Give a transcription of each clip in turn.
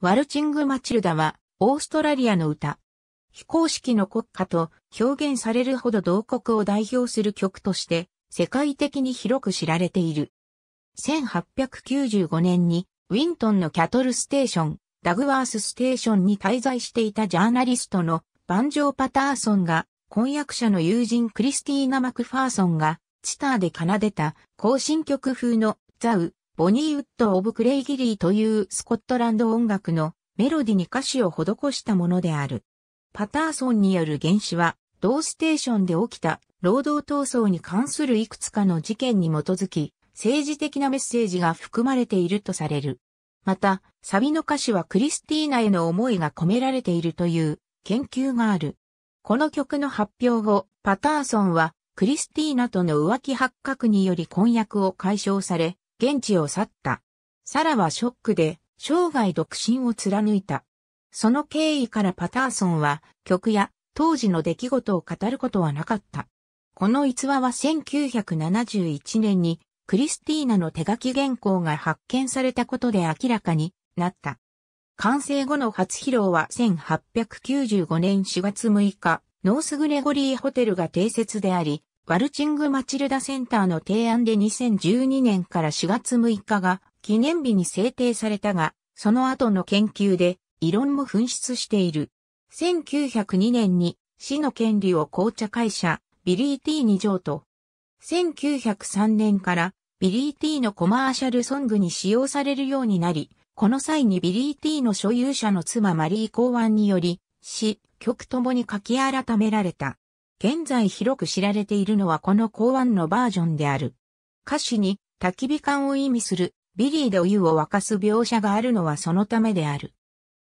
ワルチング・マチルダは、オーストラリアの歌。非公式の国歌と表現されるほど同国を代表する曲として、世界的に広く知られている。1895年に、ウィントンのキャトルステーション、ダグワースステーションに滞在していたジャーナリストのバンジョー・パターソンが、婚約者の友人クリスティーナ・マクファーソンが、チターで奏でた、行進曲風のザウ、ボニーウッド・オブ・クレイギリーというスコットランド音楽のメロディに歌詞を施したものである。パターソンによる原始は、同ステーションで起きた労働闘争に関するいくつかの事件に基づき、政治的なメッセージが含まれているとされる。また、サビの歌詞はクリスティーナへの思いが込められているという研究がある。この曲の発表後、パターソンはクリスティーナとの浮気発覚により婚約を解消され、現地を去った。サラはショックで、生涯独身を貫いた。その経緯からパターソンは、曲や当時の出来事を語ることはなかった。この逸話は1971年に、クリスティーナの手書き原稿が発見されたことで明らかになった。完成後の初披露は1895年4月6日、ノースグレゴリーホテルが定説であり、ワルチング・マチルダ・センターの提案で2012年から4月6日が記念日に制定されたが、その後の研究で異論も紛失している。1902年に市の権利を紅茶会社ビリー・ティーに譲渡。1903年からビリー・ティーのコマーシャルソングに使用されるようになり、この際にビリー・ティーの所有者の妻マリー・コーワンにより、死、曲ともに書き改められた。現在広く知られているのはこの港湾のバージョンである。歌詞に焚き火缶を意味するビリーでお湯を沸かす描写があるのはそのためである。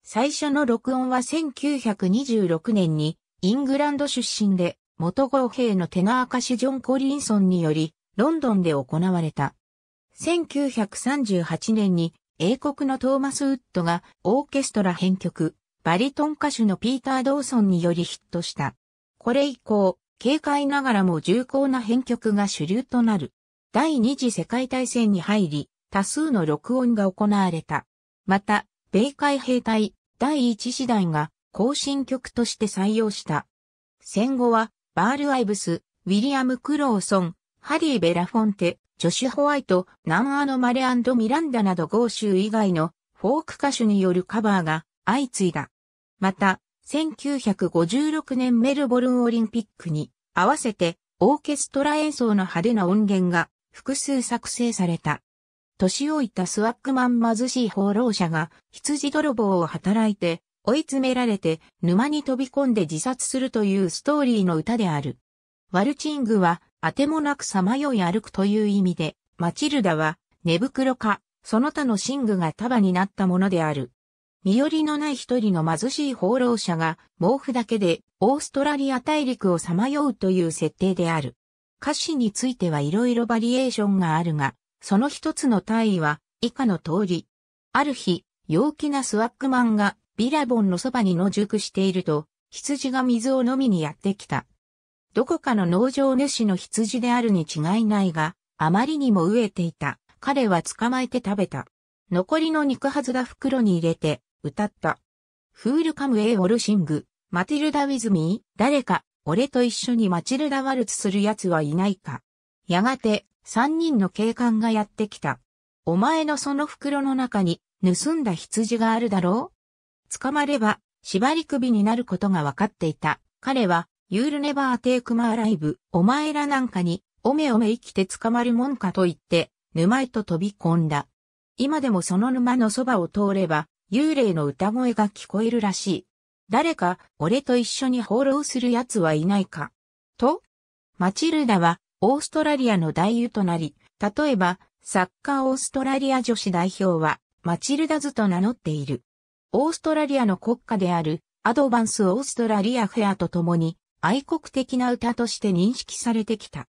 最初の録音は1926年にイングランド出身で元号兵のテナー歌手ジョン・コリンソンによりロンドンで行われた。1938年に英国のトーマス・ウッドがオーケストラ編曲、バリトン歌手のピーター・ドーソンによりヒットした。これ以降、警戒ながらも重厚な編曲が主流となる。第二次世界大戦に入り、多数の録音が行われた。また、米海兵隊第一師団が行進曲として採用した。戦後は、バール・アイブス、ウィリアム・クローソン、ハリー・ベラフォンテ、ジョシュ・ホワイト、ナン・アノ・マレミランダなど豪州以外のフォーク歌手によるカバーが相次いだ。また、1956年メルボルンオリンピックに合わせてオーケストラ演奏の派手な音源が複数作成された。年老いたスワックマン貧しい放浪者が羊泥棒を働いて追い詰められて沼に飛び込んで自殺するというストーリーの歌である。ワルチングは当てもなくさまよい歩くという意味で、マチルダは寝袋かその他の寝具が束になったものである。身寄りのない一人の貧しい放浪者が、毛布だけでオーストラリア大陸をさまようという設定である。歌詞についてはいろいろバリエーションがあるが、その一つの単位は以下の通り。ある日、陽気なスワックマンがビラボンのそばに野宿していると、羊が水を飲みにやってきた。どこかの農場主の羊であるに違いないが、あまりにも飢えていた。彼は捕まえて食べた。残りの肉はずだ袋に入れて、歌った。フールカムエーオルシング、マティルダウィズミー、誰か、俺と一緒にマチルダワルツする奴はいないか。やがて、三人の警官がやってきた。お前のその袋の中に、盗んだ羊があるだろう捕まれば、縛り首になることが分かっていた。彼は、ユールネバーテイクマーライブ、お前らなんかに、おめおめ生きて捕まるもんかと言って、沼へと飛び込んだ。今でもその沼のそばを通れば、幽霊の歌声が聞こえるらしい。誰か俺と一緒に放浪する奴はいないか。と、マチルダはオーストラリアの大湯となり、例えばサッカーオーストラリア女子代表はマチルダズと名乗っている。オーストラリアの国家であるアドバンスオーストラリアフェアと共に愛国的な歌として認識されてきた。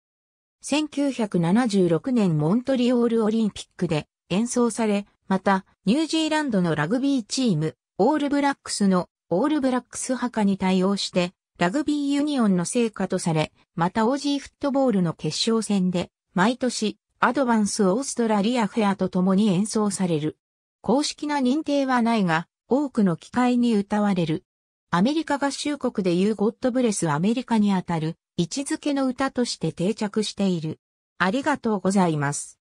1976年モントリオールオリンピックで演奏され、また、ニュージーランドのラグビーチーム、オールブラックスのオールブラックス派に対応して、ラグビーユニオンの成果とされ、またオージーフットボールの決勝戦で、毎年、アドバンスオーストラリアフェアと共に演奏される。公式な認定はないが、多くの機会に歌われる。アメリカ合衆国でいうゴッドブレスアメリカにあたる位置づけの歌として定着している。ありがとうございます。